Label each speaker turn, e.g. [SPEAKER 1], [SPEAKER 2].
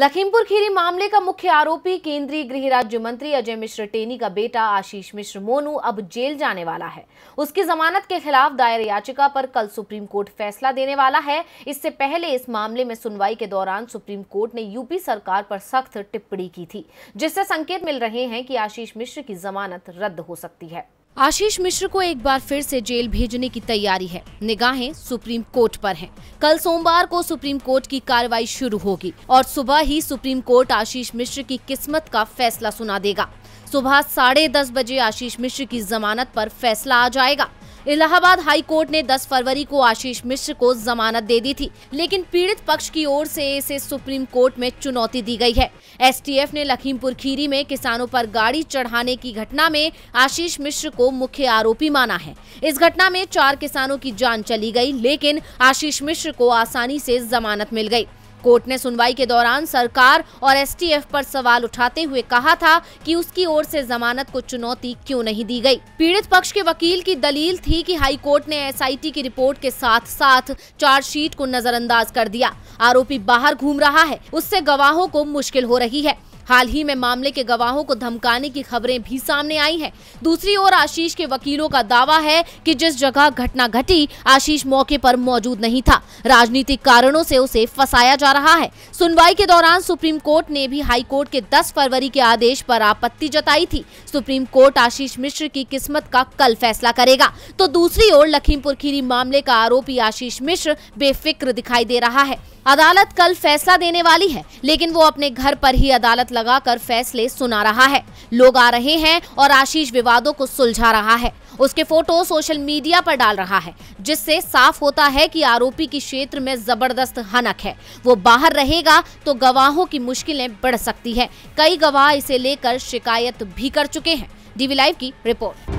[SPEAKER 1] लखीमपुर खीरी मामले का मुख्य आरोपी केंद्रीय गृह राज्य मंत्री अजय मिश्र टेनी का बेटा आशीष मिश्र मोनू अब जेल जाने वाला है उसकी जमानत के खिलाफ दायर याचिका पर कल सुप्रीम कोर्ट फैसला देने वाला है इससे पहले इस मामले में सुनवाई के दौरान सुप्रीम कोर्ट ने यूपी सरकार पर सख्त टिप्पणी की थी जिससे संकेत मिल रहे हैं कि आशीष मिश्र की जमानत रद्द हो सकती है आशीष मिश्र को एक बार फिर से जेल भेजने की तैयारी है निगाहें सुप्रीम कोर्ट पर हैं। कल सोमवार को सुप्रीम कोर्ट की कार्रवाई शुरू होगी और सुबह ही सुप्रीम कोर्ट आशीष मिश्र की किस्मत का फैसला सुना देगा सुबह साढ़े दस बजे आशीष मिश्र की जमानत पर फैसला आ जाएगा इलाहाबाद हाई कोर्ट ने 10 फरवरी को आशीष मिश्र को जमानत दे दी थी लेकिन पीड़ित पक्ष की ओर से इसे सुप्रीम कोर्ट में चुनौती दी गई है एसटीएफ ने लखीमपुर खीरी में किसानों पर गाड़ी चढ़ाने की घटना में आशीष मिश्र को मुख्य आरोपी माना है इस घटना में चार किसानों की जान चली गई लेकिन आशीष मिश्र को आसानी से जमानत मिल गई कोर्ट ने सुनवाई के दौरान सरकार और एसटीएफ पर सवाल उठाते हुए कहा था कि उसकी ओर से जमानत को चुनौती क्यों नहीं दी गई पीड़ित पक्ष के वकील की दलील थी कि हाईकोर्ट ने एसआईटी की रिपोर्ट के साथ साथ चार्जशीट को नजरअंदाज कर दिया आरोपी बाहर घूम रहा है उससे गवाहों को मुश्किल हो रही है हाल ही में मामले के गवाहों को धमकाने की खबरें भी सामने आई हैं दूसरी ओर आशीष के वकीलों का दावा है कि जिस जगह घटना घटी आशीष मौके पर मौजूद नहीं था राजनीतिक कारणों से उसे फंसाया जा रहा है सुनवाई के दौरान सुप्रीम कोर्ट ने भी हाईकोर्ट के दस फरवरी के आदेश पर आपत्ति जताई थी सुप्रीम कोर्ट आशीष मिश्र की किस्मत का कल फैसला करेगा तो दूसरी ओर लखीमपुर खीरी मामले का आरोपी आशीष मिश्र बेफिक्र दिखाई दे रहा है अदालत कल फैसला देने वाली है लेकिन वो अपने घर पर ही अदालत लगाकर फैसले सुना रहा है लोग आ रहे हैं और आशीष विवादों को सुलझा रहा है उसके फोटो सोशल मीडिया पर डाल रहा है जिससे साफ होता है कि आरोपी की क्षेत्र में जबरदस्त हनक है वो बाहर रहेगा तो गवाहों की मुश्किलें बढ़ सकती है कई गवाह इसे लेकर शिकायत भी कर चुके हैं डीवी लाइव की रिपोर्ट